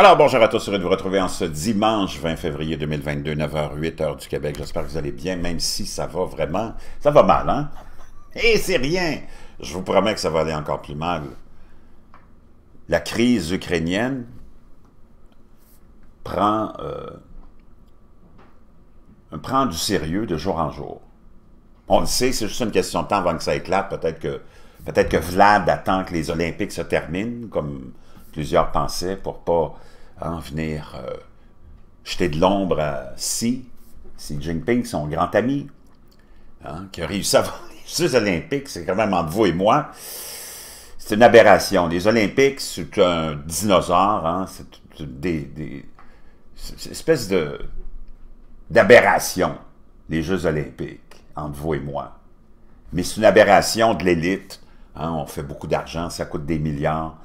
Alors, bonjour à tous, heureux de vous retrouver en ce dimanche 20 février 2022, 9h, 8h du Québec. J'espère que vous allez bien, même si ça va vraiment, ça va mal, hein? Et c'est rien! Je vous promets que ça va aller encore plus mal. La crise ukrainienne prend, euh, prend du sérieux de jour en jour. On le sait, c'est juste une question de temps avant que ça éclate. Peut-être que, peut que Vlad attend que les Olympiques se terminent, comme plusieurs pensées pour pas en venir euh, jeter de l'ombre à si Si Jinping, son grand ami, hein, qui a réussi à avoir les Jeux olympiques, c'est quand même entre vous et moi. C'est une aberration. Les Olympiques, c'est un dinosaure, hein. c'est des, des une espèce de d'aberration, les Jeux olympiques, entre vous et moi. Mais c'est une aberration de l'élite. Hein. on fait beaucoup d'argent, ça coûte des milliards.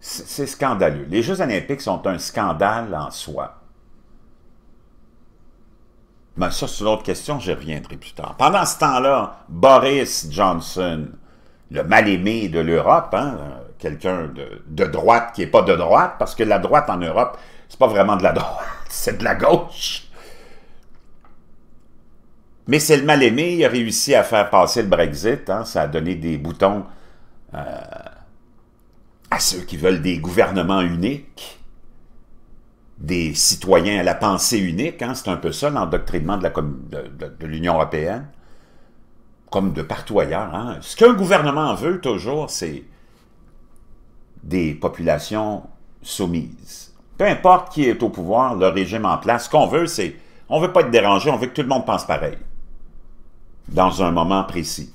C'est scandaleux. Les Jeux olympiques sont un scandale en soi. Mais ben, ça, c'est une autre question, Je reviendrai plus tard. Pendant ce temps-là, Boris Johnson, le mal-aimé de l'Europe, hein, quelqu'un de, droite qui n'est pas de droite, parce que la droite en Europe, c'est pas vraiment de la droite, c'est de la gauche. Mais c'est le mal-aimé, il a réussi à faire passer le Brexit, hein, ça a donné des boutons euh, à ceux qui veulent des gouvernements uniques, des citoyens à la pensée unique, hein, c'est un peu ça l'endoctrinement de l'Union européenne, comme de partout ailleurs. Hein. Ce qu'un gouvernement veut toujours, c'est des populations soumises. Peu importe qui est au pouvoir, le régime en place, ce qu'on veut, c'est, on veut pas être dérangé, on veut que tout le monde pense pareil, dans un moment précis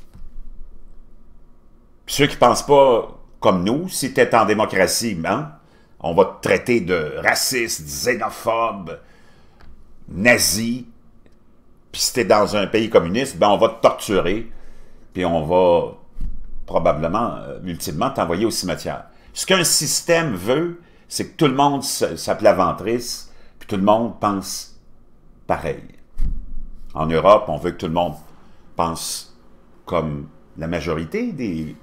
ceux qui pensent pas comme nous, si tu en démocratie, hein, on va te traiter de raciste, xénophobe, nazi. Puis si es dans un pays communiste, ben on va te torturer, puis on va probablement, euh, ultimement, t'envoyer au cimetière. Ce qu'un système veut, c'est que tout le monde s'appelle ventrice, puis tout le monde pense pareil. En Europe, on veut que tout le monde pense comme la majorité des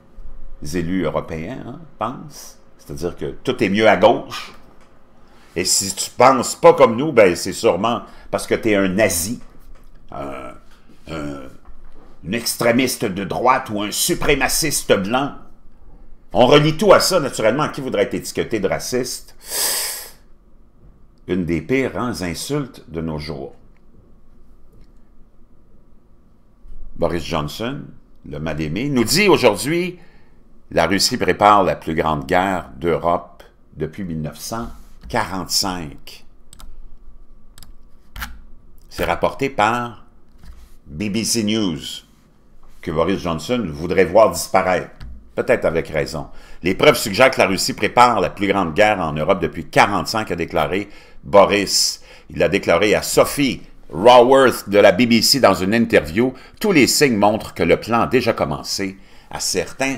élus européens hein, pensent. C'est-à-dire que tout est mieux à gauche. Et si tu penses pas comme nous, ben c'est sûrement parce que tu es un nazi, un, extrémiste de droite ou un suprémaciste blanc. On relie tout à ça, naturellement. Qui voudrait être étiqueté de raciste? Une des pires hein, insultes de nos jours. Boris Johnson, le mal nous dit aujourd'hui la Russie prépare la plus grande guerre d'Europe depuis 1945. C'est rapporté par BBC News que Boris Johnson voudrait voir disparaître. Peut-être avec raison. Les preuves suggèrent que la Russie prépare la plus grande guerre en Europe depuis 45, a déclaré Boris. Il a déclaré à Sophie Raworth de la BBC dans une interview. Tous les signes montrent que le plan a déjà commencé. À certains,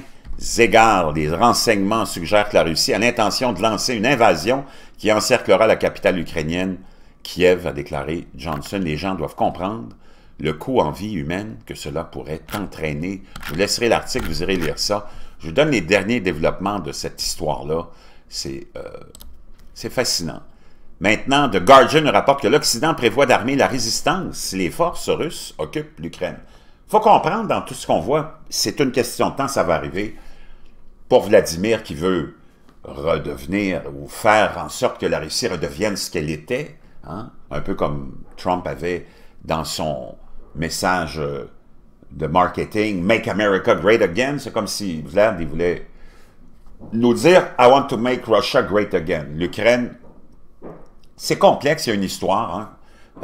égards, les renseignements suggèrent que la Russie a l'intention de lancer une invasion qui encerclera la capitale ukrainienne. Kiev a déclaré Johnson. Les gens doivent comprendre le coût en vie humaine que cela pourrait entraîner. Je vous laisserai l'article, vous irez lire ça. Je vous donne les derniers développements de cette histoire-là. C'est euh, fascinant. Maintenant, The Guardian rapporte que l'Occident prévoit d'armer la résistance si les forces russes occupent l'Ukraine. faut comprendre dans tout ce qu'on voit, c'est une question de temps, ça va arriver. Pour Vladimir qui veut redevenir ou faire en sorte que la Russie redevienne ce qu'elle était, hein? un peu comme Trump avait dans son message euh, de marketing Make America Great Again. C'est comme si Vlad voulait nous dire I want to make Russia great again. L'Ukraine, c'est complexe, il y a une histoire hein,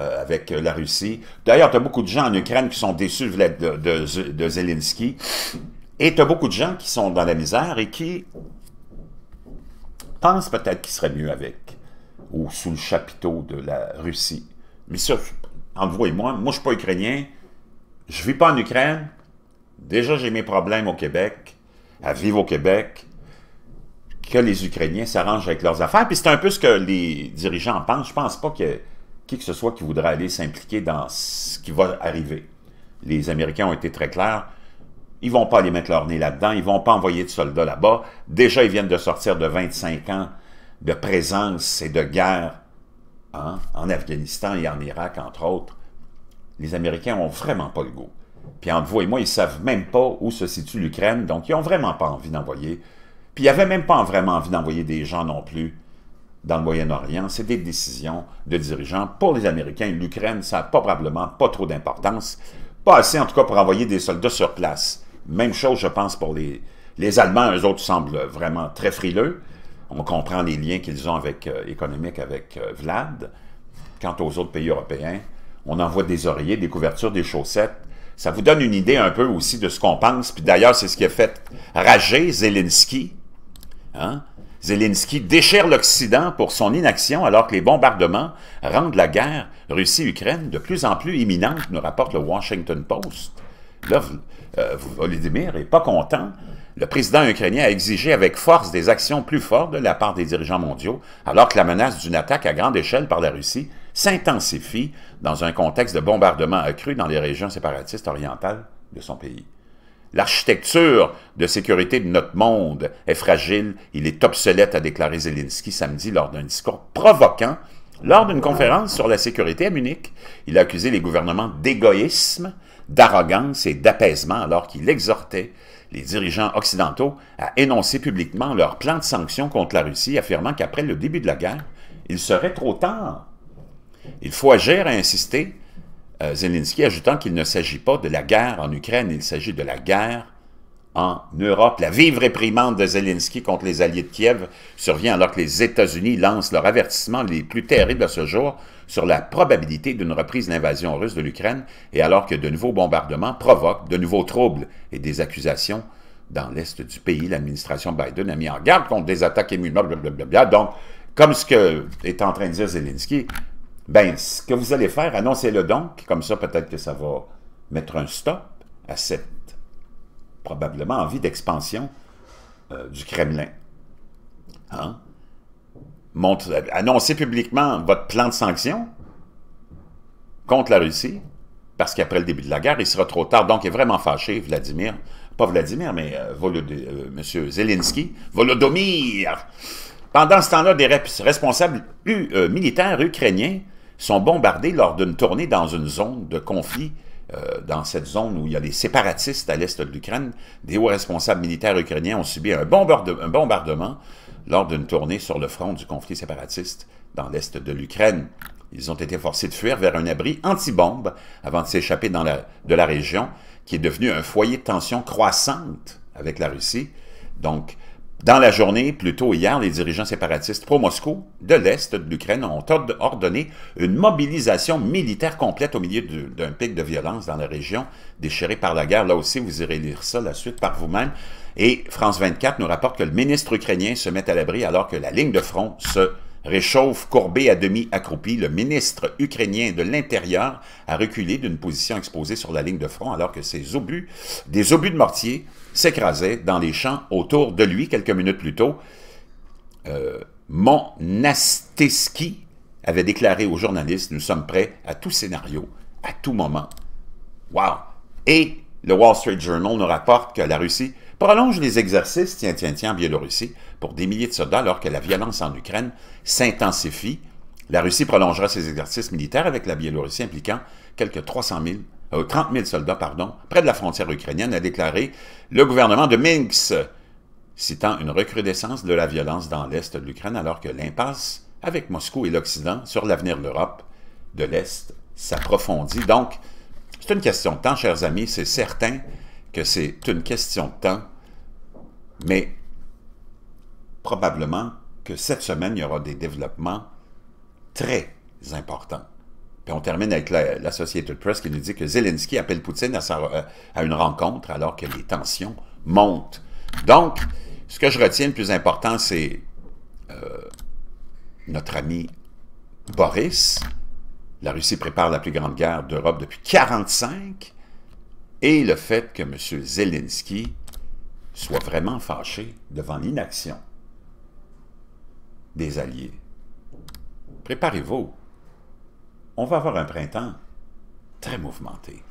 euh, avec la Russie. D'ailleurs, tu as beaucoup de gens en Ukraine qui sont déçus de, de Zelensky et tu as beaucoup de gens qui sont dans la misère et qui pensent peut-être qu'ils seraient mieux avec ou sous le chapiteau de la Russie. Mais ça, entre vous et moi, moi je ne suis pas ukrainien, je ne vis pas en Ukraine, déjà j'ai mes problèmes au Québec, à vivre au Québec, que les Ukrainiens s'arrangent avec leurs affaires. Puis c'est un peu ce que les dirigeants pensent. Je pense pas que qui que ce soit qui voudrait aller s'impliquer dans ce qui va arriver. Les Américains ont été très clairs. Ils vont pas aller mettre leur nez là-dedans, ils vont pas envoyer de soldats là-bas. Déjà, ils viennent de sortir de 25 ans de présence et de guerre hein, en Afghanistan et en Irak, entre autres. Les Américains ont vraiment pas le goût. Puis entre vous et moi, ils savent même pas où se situe l'Ukraine, donc ils ont vraiment pas envie d'envoyer. Puis ils n'avaient même pas vraiment envie d'envoyer des gens non plus dans le Moyen-Orient. C'est des décisions de dirigeants. Pour les Américains, l'Ukraine, ça n'a probablement pas trop d'importance. Pas assez, en tout cas, pour envoyer des soldats sur place. Même chose, je pense, pour les, les Allemands, eux autres semblent vraiment très frileux. On comprend les liens qu'ils ont avec, économique, euh, économiques avec euh, Vlad. Quant aux autres pays européens, on envoie des oreillers, des couvertures, des chaussettes. Ça vous donne une idée un peu aussi de ce qu'on pense. Puis d'ailleurs, c'est ce qui a fait rager Zelensky. Hein? Zelensky déchire l'Occident pour son inaction alors que les bombardements rendent la guerre Russie-Ukraine de plus en plus imminente, nous rapporte le Washington Post. Là, Volodymyr euh, n'est pas content. Le président ukrainien a exigé avec force des actions plus fortes de la part des dirigeants mondiaux, alors que la menace d'une attaque à grande échelle par la Russie s'intensifie dans un contexte de bombardements accru dans les régions séparatistes orientales de son pays. L'architecture de sécurité de notre monde est fragile, il est obsolète, a déclaré Zelensky samedi lors d'un discours provoquant lors d'une conférence sur la sécurité à Munich. Il a accusé les gouvernements d'égoïsme d'arrogance et d'apaisement alors qu'il exhortait les dirigeants occidentaux à énoncer publiquement leur plan de sanctions contre la Russie, affirmant qu'après le début de la guerre, il serait trop tard. Il faut agir, a insisté euh, Zelensky, ajoutant qu'il ne s'agit pas de la guerre en Ukraine, il s'agit de la guerre en Europe. La vive réprimande de Zelensky contre les alliés de Kiev survient alors que les États-Unis lancent leur avertissements les plus terribles à ce jour sur la probabilité d'une reprise d'invasion russe de l'Ukraine et alors que de nouveaux bombardements provoquent de nouveaux troubles et des accusations dans l'est du pays. L'administration Biden a mis en garde contre des attaques bla Donc, comme ce que est en train de dire Zelensky, ben, ce que vous allez faire, annoncez-le donc, comme ça peut-être que ça va mettre un stop à cette probablement envie d'expansion euh, du Kremlin. Hein? Montre, annoncez publiquement votre plan de sanction contre la Russie, parce qu'après le début de la guerre, il sera trop tard. Donc, il est vraiment fâché, Vladimir. Pas Vladimir, mais euh, euh, M. Zelensky. Volodymyr! Pendant ce temps-là, des responsables militaires ukrainiens sont bombardés lors d'une tournée dans une zone de conflit euh, dans cette zone où il y a des séparatistes à l'est de l'Ukraine, des hauts responsables militaires ukrainiens ont subi un, bombardement lors d'une tournée sur le front du conflit séparatiste dans l'est de l'Ukraine. Ils ont été forcés de fuir vers un abri anti-bombe avant de s'échapper de la région, qui est devenue un foyer de tension croissante avec la Russie. Donc, dans la journée, plus tôt hier, les dirigeants séparatistes pro-Moscou de l'Est de l'Ukraine ont ordonné une mobilisation militaire complète au milieu d'un pic de violence dans la région déchirée par la guerre. Là aussi, vous irez lire ça la suite par vous-même. Et France 24 nous rapporte que le ministre ukrainien se met à l'abri alors que la ligne de front se réchauffe, courbée à demi accroupie. Le ministre ukrainien de l'Intérieur a reculé d'une position exposée sur la ligne de front alors que ses obus, des obus de mortier s'écrasait dans les champs autour de lui quelques minutes plus tôt. Euh, Monasteski avait déclaré aux journalistes « Nous sommes prêts à tout scénario, à tout moment. » Wow! Et le Wall Street Journal nous rapporte que la Russie prolonge les exercices, tiens, tiens, tiens, en Biélorussie, pour des milliers de soldats, alors que la violence en Ukraine s'intensifie. La Russie prolongera ses exercices militaires avec la Biélorussie, impliquant quelques 300 000 30 euh, 000 soldats, pardon, près de la frontière ukrainienne, a déclaré le gouvernement de Minsk, citant une recrudescence de la violence dans l'Est de l'Ukraine alors que l'impasse avec Moscou et l'Occident sur l'avenir de l'Europe de l'Est s'approfondit. Donc, c'est une question de temps, chers amis, c'est certain que c'est une question de temps, mais probablement que cette semaine, il y aura des développements très importants. Puis on termine avec la, Press qui nous dit que Zelensky appelle Poutine euh, à, une rencontre alors que les tensions montent. Donc, ce que je retiens le plus important, c'est euh, notre ami Boris. La Russie prépare la plus grande guerre d'Europe depuis 1945. Et le fait que M. Zelensky soit vraiment fâché devant l'inaction des Alliés. Préparez-vous on va avoir un printemps très mouvementé.